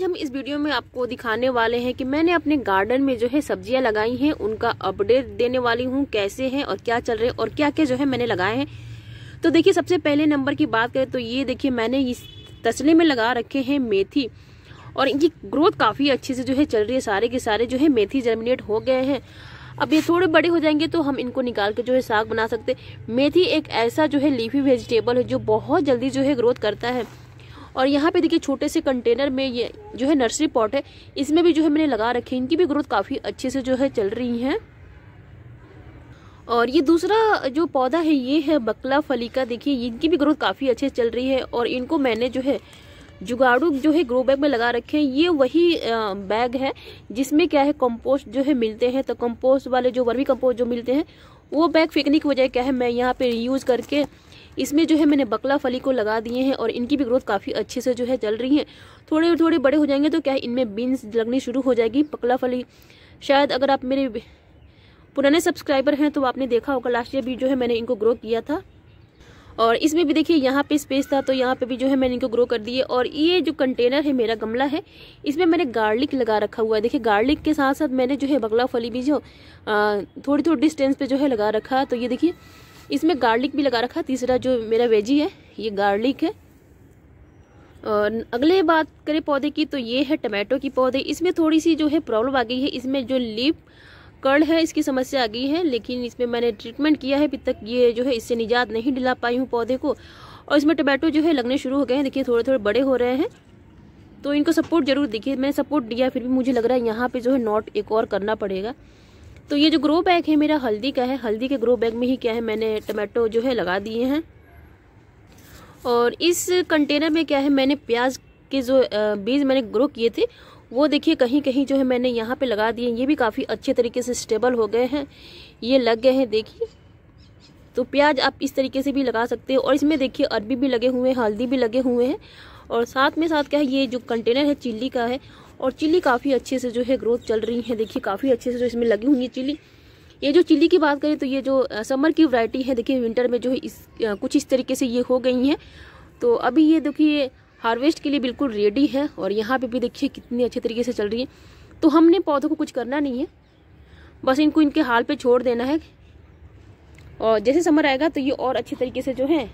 आज हम इस वीडियो में आपको दिखाने वाले हैं कि मैंने अपने गार्डन में जो है सब्जियां लगाई हैं उनका अपडेट देने वाली हूँ कैसे हैं और क्या चल रहे हैं और क्या क्या जो है मैंने लगाए हैं तो देखिए सबसे पहले नंबर की बात करें तो ये देखिए मैंने इस तसले में लगा रखे हैं मेथी और इनकी ग्रोथ काफ़ी अच्छे से जो है चल रही है सारे के सारे जो है मेथी जर्मिनेट हो गए हैं अब ये थोड़े बड़े हो जाएंगे तो हम इनको निकाल के जो है साग बना सकते मेथी एक ऐसा जो है लीफी वेजिटेबल है जो बहुत जल्दी जो है ग्रोथ करता है और यहाँ पे देखिए छोटे से कंटेनर में ये जो है नर्सरी पॉट है इसमें भी जो है मैंने लगा रखे इनकी भी ग्रोथ काफ़ी अच्छे से जो है चल रही है और ये दूसरा जो पौधा है ये है बकला का देखिए इनकी भी ग्रोथ काफ़ी अच्छे से चल रही है और इनको मैंने जो है जुगाड़ू जो है ग्रो बैग में लगा रखे हैं ये वही बैग है जिसमें क्या है कंपोस्ट जो है मिलते हैं तो कंपोस्ट वाले जो वर्मी कंपोस्ट जो मिलते हैं वो बैग फेंकने की वजह क्या है मैं यहाँ पे यूज़ करके इसमें जो है मैंने बकला फली को लगा दिए हैं और इनकी भी ग्रोथ काफ़ी अच्छे से जो है चल रही है थोड़े थोड़े बड़े हो जाएंगे तो क्या इनमें बीन्स लगनी शुरू हो जाएगी बकला फली शायद अगर आप मेरे पुराने सब्सक्राइबर हैं तो आपने देखा होगा लास्ट ईयर भी जो है मैंने इनको ग्रो किया था और इसमें भी देखिए यहाँ पे स्पेस था तो यहाँ पे भी जो है मैंने इनको ग्रो कर दिए और ये जो कंटेनर है मेरा गमला है इसमें मैंने गार्लिक लगा रखा हुआ है देखिए गार्लिक के साथ साथ मैंने जो है बगला फली भी जो थोड़ी थोड़ी डिस्टेंस पे जो है लगा रखा है तो ये देखिए इसमें गार्लिक भी लगा रखा है तीसरा जो मेरा वेजी है ये गार्लिक है और अगले बात करें पौधे की तो ये है टमाटो की पौधे इसमें थोड़ी सी जो है प्रॉब्लम आ गई है इसमें जो लीप कर्ल है इसकी समस्या आ गई है लेकिन इसमें मैंने ट्रीटमेंट किया है अभी तक ये जो है इससे निजात नहीं दिला पाई हूँ पौधे को और इसमें टमाटो जो है लगने शुरू हो गए हैं देखिए थोड़े थोड़े बड़े हो रहे हैं तो इनको सपोर्ट जरूर देखिए मैंने सपोर्ट दिया फिर भी मुझे लग रहा है यहाँ पर जो है नॉट एक और करना पड़ेगा तो ये जो ग्रो बैग है मेरा हल्दी का है हल्दी के ग्रो बैग में ही क्या है मैंने टमाटो जो है लगा दिए हैं और इस कंटेनर में क्या है मैंने प्याज के जो बीज मैंने ग्रो किए थे वो देखिए कहीं कहीं जो है मैंने यहाँ पे लगा दिए ये भी काफ़ी अच्छे तरीके से स्टेबल हो गए हैं ये लग गए हैं देखिए तो प्याज आप इस तरीके से भी लगा सकते हो और इसमें देखिए अरबी भी लगे हुए हैं हल्दी भी लगे हुए हैं और साथ में साथ क्या है ये जो कंटेनर है चिल्ली का है और चिली काफ़ी अच्छे से जो है ग्रोथ चल रही है देखिए काफ़ी अच्छे से जो इसमें लगी हुई है चिली ये जो चिली की बात करें तो ये जो समर की वैरायटी है देखिए विंटर में जो है इस कुछ इस तरीके से ये हो गई हैं तो अभी ये देखिए हार्वेस्ट के लिए बिल्कुल रेडी है और यहाँ पर भी देखिए कितनी अच्छे तरीके से चल रही है तो हमने पौधों को कुछ करना नहीं है बस इनको इनके हाल पर छोड़ देना है और जैसे समर आएगा तो ये और अच्छी तरीके से जो है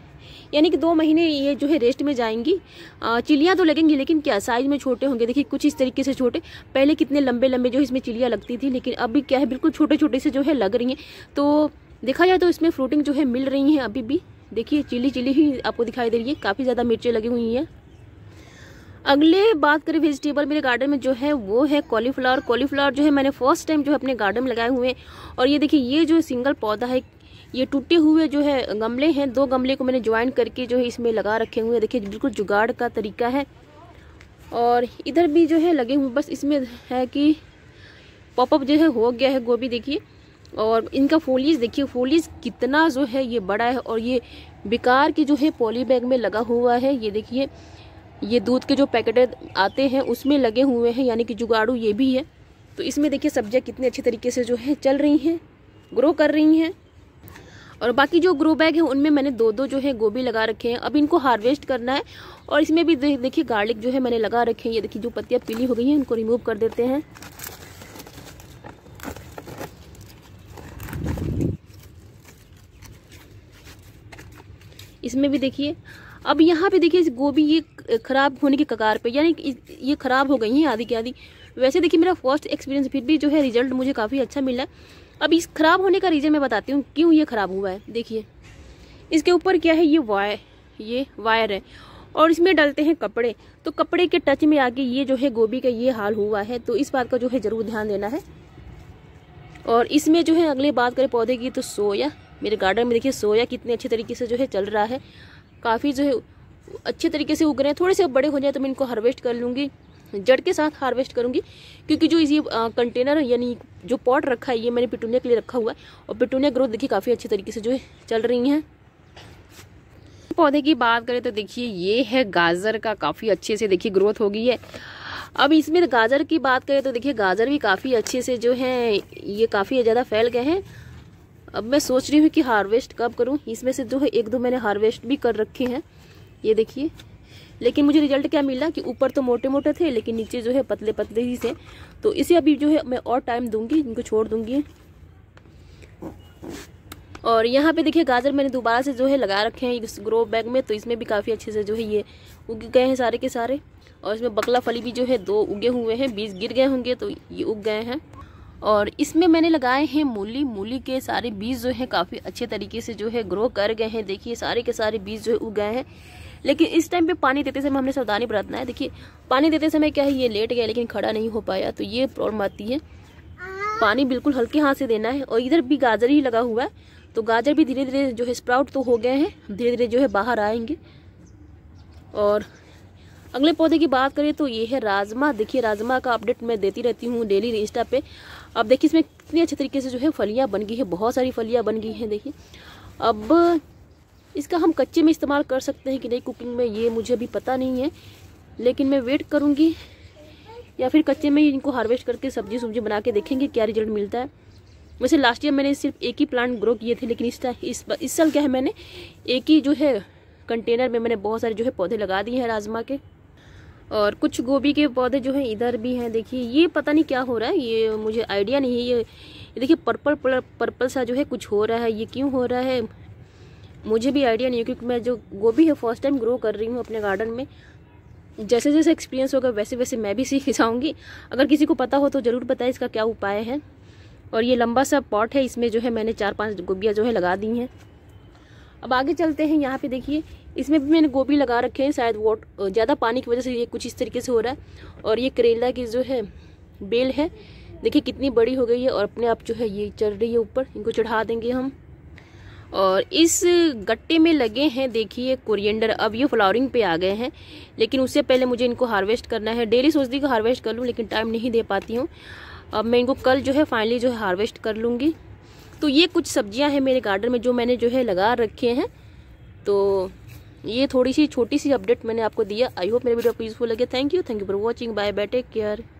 यानी कि दो महीने ये जो है रेस्ट में जाएंगी चिलियाँ तो लगेंगी लेकिन क्या साइज में छोटे होंगे देखिए कुछ इस तरीके से छोटे पहले कितने लंबे लंबे जो इसमें चिलियाँ लगती थी लेकिन अभी क्या है बिल्कुल छोटे छोटे से जो है लग रही हैं तो देखा जाए तो इसमें फ्रूटिंग जो है मिल रही है अभी भी देखिए चिली चिली ही आपको दिखाई दे रही है काफ़ी ज़्यादा मिर्चें लगी हुई हैं अगले बात करें वेजिटेबल मेरे गार्डन में जो है वो है कॉलीफ्लावर कॉलीफ्लावर जो है मैंने फर्स्ट टाइम जो है अपने गार्डन में लगाए हुए हैं और ये देखिए ये जो सिंगल पौधा है ये टूटे हुए जो है गमले हैं दो गमले को मैंने ज्वाइन करके जो है इसमें लगा रखे हुए हैं देखिए बिल्कुल जुगाड़ का तरीका है और इधर भी जो है लगे हुए बस इसमें है कि पॉपअप जो है हो गया है गोभी देखिए और इनका फोलीज देखिए फोलीज़ कितना जो है ये बड़ा है और ये बेकार के जो है पॉली बैग में लगा हुआ है ये देखिए ये दूध के जो पैकेट आते हैं उसमें लगे हुए हैं यानी कि जुगाड़ू ये भी है तो इसमें देखिए सब्जियाँ कितने अच्छे तरीके से जो है चल रही हैं ग्रो कर रही हैं और बाकी जो ग्रो बैग है उनमें मैंने दो दो जो है गोभी लगा रखे हैं अब इनको हार्वेस्ट करना है और इसमें भी देखिए गार्लिक जो है मैंने लगा रखे हैं ये देखिए जो पत्तियाँ पीली हो गई हैं उनको रिमूव कर देते हैं इसमें भी देखिए अब यहाँ पे देखिए इस गोभी ये खराब होने के कगार पे यानी ये खराब हो गई हैं आधी की आधी वैसे देखिए मेरा फर्स्ट एक्सपीरियंस फिर भी जो है रिजल्ट मुझे काफ़ी अच्छा मिला है अब इस ख़राब होने का रीज़न मैं बताती हूँ क्यों ये ख़राब हुआ है देखिए इसके ऊपर क्या है ये वायर ये वायर है और इसमें डालते हैं कपड़े तो कपड़े के टच में आके ये जो है गोभी का ये हाल हुआ है तो इस बात का जो है ज़रूर ध्यान देना है और इसमें जो है अगले बात करें पौधे की तो सोया मेरे गार्डन में देखिए सोया कितने अच्छे तरीके से जो है चल रहा है काफ़ी जो है अच्छे तरीके से उग रहे हैं थोड़े से बड़े हो जाए तो मैं इनको हार्वेस्ट कर लूँगी जड़ के साथ हार्वेस्ट करूंगी क्योंकि जो ये कंटेनर यानी जो पॉट रखा है ये मैंने पिटूनिया के लिए रखा हुआ है और पिटूनिया ग्रोथ देखिए काफ़ी अच्छे तरीके से जो है चल रही हैं पौधे की बात करें तो देखिए ये है गाजर का काफ़ी अच्छे से देखिए ग्रोथ हो गई है अब इसमें गाजर की बात करें तो देखिए गाजर भी काफ़ी अच्छे से जो है ये काफ़ी ज़्यादा फैल गए हैं अब मैं सोच रही हूँ कि हार्वेस्ट कब करूँ इसमें से जो है एक दो मैंने हार्वेस्ट भी कर रखे हैं ये देखिए लेकिन मुझे रिजल्ट क्या मिला कि ऊपर तो मोटे मोटे थे लेकिन नीचे जो है पतले पतले ही से तो इसे अभी जो है मैं और टाइम दूंगी इनको छोड़ दूंगी और यहाँ पे देखिए गाजर मैंने दोबारा से जो है लगा रखे हैं इस ग्रो बैग में तो इसमें भी काफ़ी अच्छे से जो है ये उग गए हैं सारे के सारे और इसमें बकला फली भी जो है दो उगे हुए हैं बीज गिर गए होंगे तो ये उग गए हैं और इसमें मैंने लगाए हैं मूली मूली के सारे बीज जो है काफ़ी अच्छे तरीके से जो है ग्रो कर गए हैं देखिए सारे के सारे बीज जो है उग गए हैं लेकिन इस टाइम पे पानी देते समय हमने सावधानी बरतना है देखिए पानी देते समय क्या है ये लेट गया लेकिन खड़ा नहीं हो पाया तो ये प्रॉब्लम आती है पानी बिल्कुल हल्के हाथ से देना है और इधर भी गाजर ही लगा हुआ है तो गाजर भी धीरे धीरे जो है स्प्राउट तो हो गए हैं धीरे धीरे जो है बाहर आएंगे और अगले पौधे की बात करें तो ये है राजमा देखिए राजमा का अपडेट मैं देती रहती हूँ डेली इंस्टा पे अब देखिए इसमें कितने अच्छे तरीके से जो है फलियाँ बन गई है बहुत सारी फलियाँ बन गई हैं देखिए अब इसका हम कच्चे में इस्तेमाल कर सकते हैं कि नहीं कुकिंग में ये मुझे अभी पता नहीं है लेकिन मैं वेट करूँगी या फिर कच्चे में इनको हार्वेस्ट करके सब्जी सब्जी बना के देखेंगे क्या रिजल्ट मिलता है वैसे लास्ट ईयर मैंने सिर्फ एक ही प्लांट ग्रो किए थे लेकिन इस इस इस साल क्या है मैंने एक ही जो है कंटेनर में मैंने बहुत सारे जो है पौधे लगा दिए हैं राजमा के और कुछ गोभी के पौधे जो हैं इधर भी हैं देखिए ये पता नहीं क्या हो रहा है ये मुझे आइडिया नहीं है ये देखिए पर्पल पर्पल सा जो है कुछ हो रहा है ये क्यों हो रहा है मुझे भी आइडिया नहीं है क्योंकि मैं जो गोभी है फर्स्ट टाइम ग्रो कर रही हूँ अपने गार्डन में जैसे जैसे एक्सपीरियंस होगा वैसे वैसे मैं भी सीख जाऊँगी अगर किसी को पता हो तो ज़रूर बताए इसका क्या उपाय है और ये लंबा सा पॉट है इसमें जो है मैंने चार पाँच गोभियाँ जो है लगा दी हैं अब आगे चलते हैं यहाँ पे देखिए इसमें भी मैंने गोभी लगा रखे हैं शायद वो ज़्यादा पानी की वजह से ये कुछ इस तरीके से हो रहा है और ये करेला की जो है बेल है देखिए कितनी बड़ी हो गई है और अपने आप जो है ये चढ़ रही है ऊपर इनको चढ़ा देंगे हम और इस गट्टे में लगे हैं देखिए कोरिएंडर अब ये फ्लावरिंग पे आ गए हैं लेकिन उससे पहले मुझे इनको हार्वेस्ट करना है डेली सोचती कि हार्वेस्ट कर लूँ लेकिन टाइम नहीं दे पाती हूँ अब मैं इनको कल जो है फाइनली जो है हार्वेस्ट कर लूँगी तो ये कुछ सब्जियाँ हैं मेरे गार्डन में जो मैंने जो है लगा रखे हैं तो ये थोड़ी सी छोटी सी अपडेट मैंने आपको दिया आई होप मेरे वीडियो आपको यूज़फुल लगे thank you thank you for watching bye bye take care